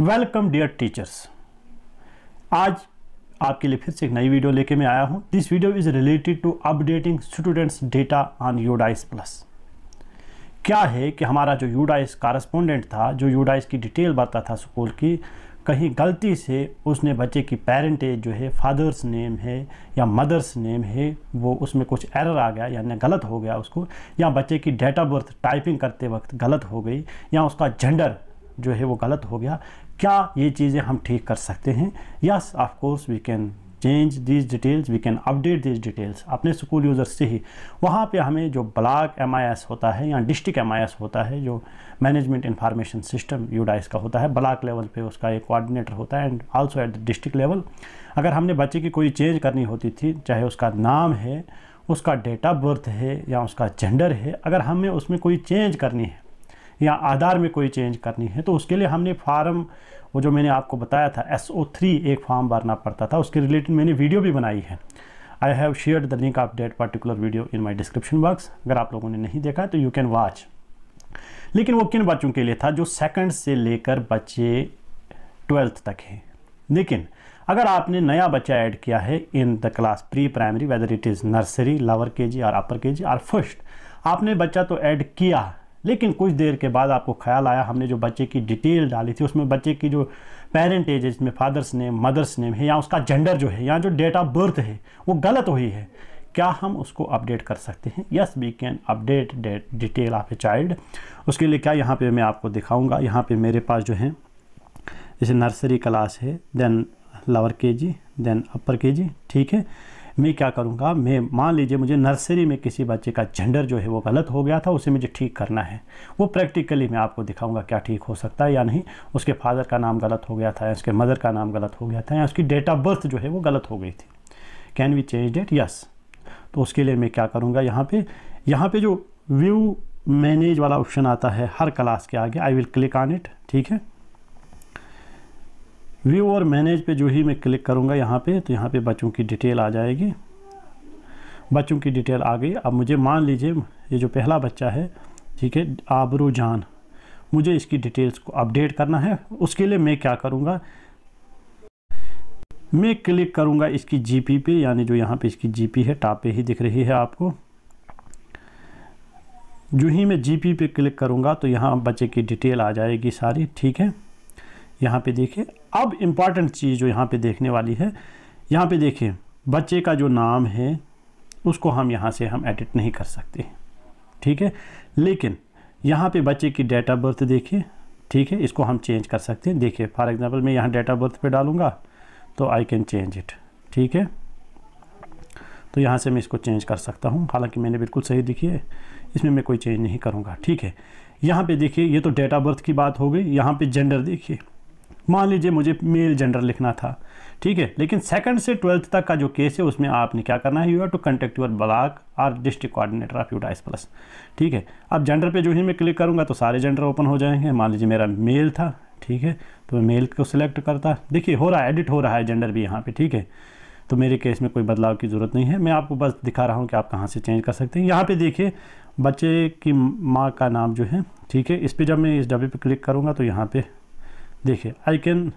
welcome dear teachers आज आपके लिए फिर से एक नई वीडियो लेके मैं आया हूं this video is related to updating students data on UDISE plus क्या है कि हमारा जो यूडाइस कारस्पोंडेंट था जो यूडाइस की डिटेल बताता था स्कूल की कहीं गलती से उसने बच्चे की पेरेंटेज जो है फादर्स नेम है या मदर्स नेम है वो उसमें कुछ एरर आ गया यानी गलत हो गया उसको या बच्चे की डेट ऑफ बर्थ टाइपिंग करते वक्त गलत हो गई या उसका जेंडर जो है वो गलत हो गया क्या ये चीज़ें हम ठीक कर सकते हैं yes of course we can change these details we can update these details अपने स्कूल यूजर्स से ही वहाँ पे हमें जो ब्लॉक एम होता है या डिस्ट्रिक्ट एम होता है जो मैनेजमेंट इन्फॉर्मेशन सिस्टम यूडाइस का होता है ब्लॉक लेवल पे उसका एक कोऑर्डिनेटर होता है and also at the district level अगर हमने बच्चे की कोई चेंज करनी होती थी चाहे उसका नाम है उसका डेट ऑफ बर्थ है या उसका जेंडर है अगर हमें उसमें कोई चेंज करनी है या आधार में कोई चेंज करनी है तो उसके लिए हमने फार्म वो जो मैंने आपको बताया था एस ओ थ्री एक फॉर्म भरना पड़ता था उसके रिलेटेड मैंने वीडियो भी बनाई है I have share the link of that particular video in my description box अगर आप लोगों ने नहीं देखा तो यू कैन वॉच लेकिन वो किन बच्चों के लिए था जो सेकंड से लेकर बच्चे ट्वेल्थ तक हैं लेकिन अगर आपने नया बच्चा ऐड किया है in the class pre primary whether it is nursery lower K G और अपर के जी और फर्स्ट आपने बच्चा तो ऐड किया लेकिन कुछ देर के बाद आपको ख्याल आया हमने जो बच्चे की डिटेल डाली थी उसमें बच्चे की जो पेरेंट एज है जिसमें फादर्स नेम मदर्स नेम है या उसका जेंडर जो है या जो डेट ऑफ बर्थ है वो गलत हुई है क्या हम उसको अपडेट कर सकते हैं yes we can update that detail of a child उसके लिए क्या यहाँ पे मैं आपको दिखाऊंगा यहाँ पे मेरे पास जो है जैसे नर्सरी क्लास है then lower K G then अपर के जी ठीक है मैं क्या करूँगा मैं मान लीजिए मुझे नर्सरी में किसी बच्चे का जेंडर जो है वो गलत हो गया था उसे मुझे ठीक करना है वो प्रैक्टिकली मैं आपको दिखाऊँगा क्या ठीक हो सकता है या नहीं उसके फादर का नाम गलत हो गया था या उसके मदर का नाम गलत हो गया था या उसकी डेट ऑफ बर्थ जो है वो गलत हो गई थी can we change that yes तो उसके लिए मैं क्या करूँगा यहाँ पर यहाँ पर जो व्यू मैनेज वाला ऑप्शन आता है हर क्लास के आगे I will click on it ठीक है व्यू और मैनेज पे जो ही मैं क्लिक करूँगा यहाँ पे तो यहाँ पे बच्चों की डिटेल आ जाएगी बच्चों की डिटेल आ गई अब मुझे मान लीजिए ये जो पहला बच्चा है ठीक है आबरू जान मुझे इसकी डिटेल्स को अपडेट करना है उसके लिए मैं क्या करूँगा मैं क्लिक करूँगा इसकी जीपी पे यानी जो यहाँ पे इसकी जीपी है टाप पे ही दिख रही है आपको जो ही मैं जीपी पे क्लिक करूँगा तो यहाँ बच्चे की डिटेल आ जाएगी सारी ठीक है यहाँ पे देखिए अब इम्पॉर्टेंट चीज़ जो यहाँ पे देखने वाली है यहाँ पे देखें बच्चे का जो नाम है उसको हम यहाँ से हम एडिट नहीं कर सकते ठीक है लेकिन यहाँ पे बच्चे की डेट ऑफ बर्थ देखिए ठीक है इसको हम चेंज कर सकते हैं देखिए फॉर एग्ज़ाम्पल मैं यहाँ डेट ऑफ बर्थ पर डालूँगा तो आई कैन चेंज इट ठीक है तो यहाँ से मैं इसको चेंज कर सकता हूँ हालांकि मैंने बिल्कुल सही दिखी है इसमें मैं कोई चेंज नहीं करूँगा ठीक है यहाँ पे देखिए ये तो डेट ऑफ बर्थ की बात हो गई यहाँ पे जेंडर देखिए मान लीजिए मुझे मेल जेंडर लिखना था ठीक है लेकिन सेकंड से ट्वेल्थ तक का जो केस है उसमें आपने क्या करना है you have to contact your block or district coordinator of DISE plus ठीक है अब जेंडर पे जो ही मैं क्लिक करूँगा तो सारे जेंडर ओपन हो जाएंगे मान लीजिए मेरा मेल था ठीक है तो मैं मेल को सिलेक्ट करता देखिए हो रहा है एडिट हो रहा है जेंडर भी यहाँ पर ठीक है तो मेरे केस में कोई बदलाव की ज़रूरत नहीं है मैं आपको बस दिखा रहा हूँ कि आप कहाँ से चेंज कर सकते हैं यहाँ पर देखिए बच्चे की माँ का नाम जो है ठीक है इस पर जब मैं इस डब्बे पर क्लिक करूँगा तो यहाँ पर देखिए I can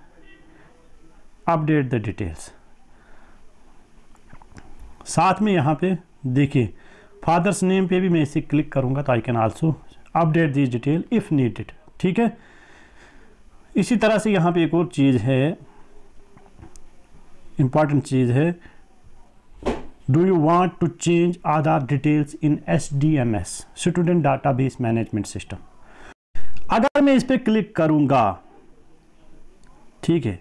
update the details साथ में यहाँ पे देखिए फादर्स नेम पे भी मैं इसे क्लिक करूँगा तो I can also update this detail if needed ठीक है इसी तरह से यहाँ पे एक और चीज़ है इम्पॉर्टेंट चीज़ है do you want to change Aadhaar details in S D M S student database management system अगर मैं इस पर क्लिक करूँगा ठीक है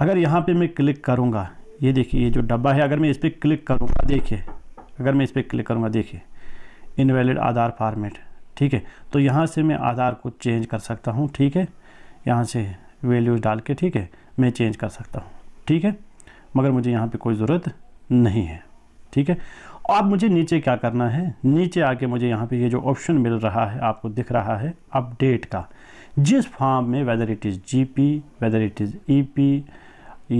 अगर यहाँ पे मैं क्लिक करूँगा ये देखिए ये जो डब्बा है अगर मैं इस पर क्लिक करूँगा देखिए अगर मैं इस पर क्लिक करूँगा देखिए इनवैलिड आधार फार्मेट ठीक है तो यहाँ से मैं आधार को चेंज कर सकता हूँ ठीक है यहाँ से वैल्यूज़ डाल के ठीक है मैं चेंज कर सकता हूँ ठीक है मगर मुझे यहाँ पे कोई ज़रूरत नहीं है ठीक है अब मुझे नीचे क्या करना है नीचे आके मुझे यहाँ पे ये जो ऑप्शन मिल रहा है आपको दिख रहा है अपडेट का जिस फॉर्म में whether it is GP whether it is EP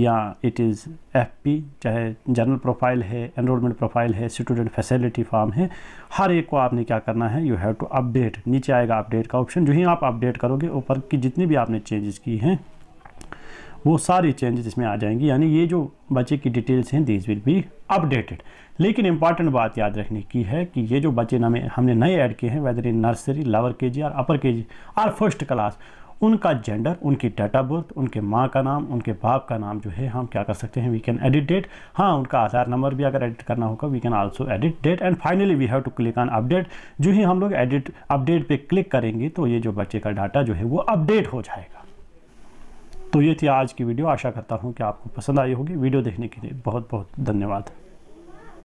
या इट इज़ एफपी चाहे जनरल प्रोफाइल है एनरोलमेंट प्रोफाइल है स्टूडेंट फैसिलिटी फॉर्म है हर एक को आपने क्या करना है यू हैव टू अपडेट नीचे आएगा अपडेट का ऑप्शन जो ही आप अपडेट करोगे ऊपर की जितनी भी आपने चेंजेस की हैं वो सारी चेंजेस इसमें आ जाएंगी यानी ये जो बच्चे की डिटेल्स हैं दीज विल बी अपडेटेड लेकिन इंपॉर्टेंट बात याद रखने की है कि ये जो बच्चे हमें हमने नए ऐड किए हैं वेदर इन नर्सरी लवर के जी और अपर के जी और फर्स्ट क्लास उनका जेंडर उनकी डेट ऑफ बर्थ उनके माँ का नाम उनके बाप का नाम जो है हम क्या कर सकते हैं वी कैन एडिट डेट हाँ उनका आधार नंबर भी अगर एडिट करना होगा we can also edit that and finally we have to click on update जो ही हम लोग एडिट अपडेट पे क्लिक करेंगे तो ये जो बच्चे का डाटा जो है वो अपडेट हो जाएगा तो ये थी आज की वीडियो आशा करता हूँ कि आपको पसंद आई होगी वीडियो देखने के लिए बहुत बहुत धन्यवाद